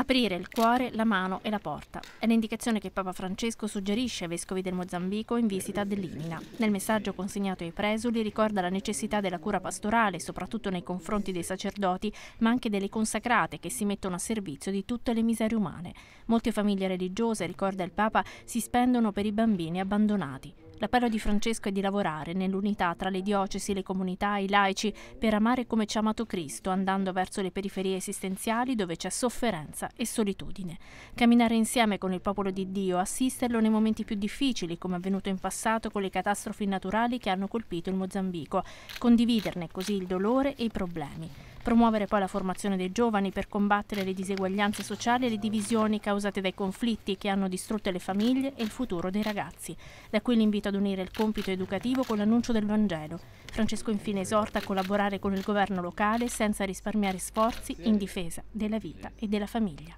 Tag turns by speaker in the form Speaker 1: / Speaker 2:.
Speaker 1: Aprire il cuore, la mano e la porta. È l'indicazione che Papa Francesco suggerisce ai vescovi del Mozambico in visita dell'Imina. Nel messaggio consegnato ai presuli ricorda la necessità della cura pastorale, soprattutto nei confronti dei sacerdoti, ma anche delle consacrate che si mettono a servizio di tutte le miserie umane. Molte famiglie religiose, ricorda il Papa, si spendono per i bambini abbandonati. L'appello di Francesco è di lavorare nell'unità tra le diocesi, le comunità i laici per amare come ci ha amato Cristo, andando verso le periferie esistenziali dove c'è sofferenza e solitudine. Camminare insieme con il popolo di Dio, assisterlo nei momenti più difficili, come avvenuto in passato con le catastrofi naturali che hanno colpito il Mozambico, condividerne così il dolore e i problemi promuovere poi la formazione dei giovani per combattere le diseguaglianze sociali e le divisioni causate dai conflitti che hanno distrutto le famiglie e il futuro dei ragazzi. Da qui l'invito ad unire il compito educativo con l'annuncio del Vangelo. Francesco infine esorta a collaborare con il governo locale senza risparmiare sforzi in difesa della vita e della
Speaker 2: famiglia.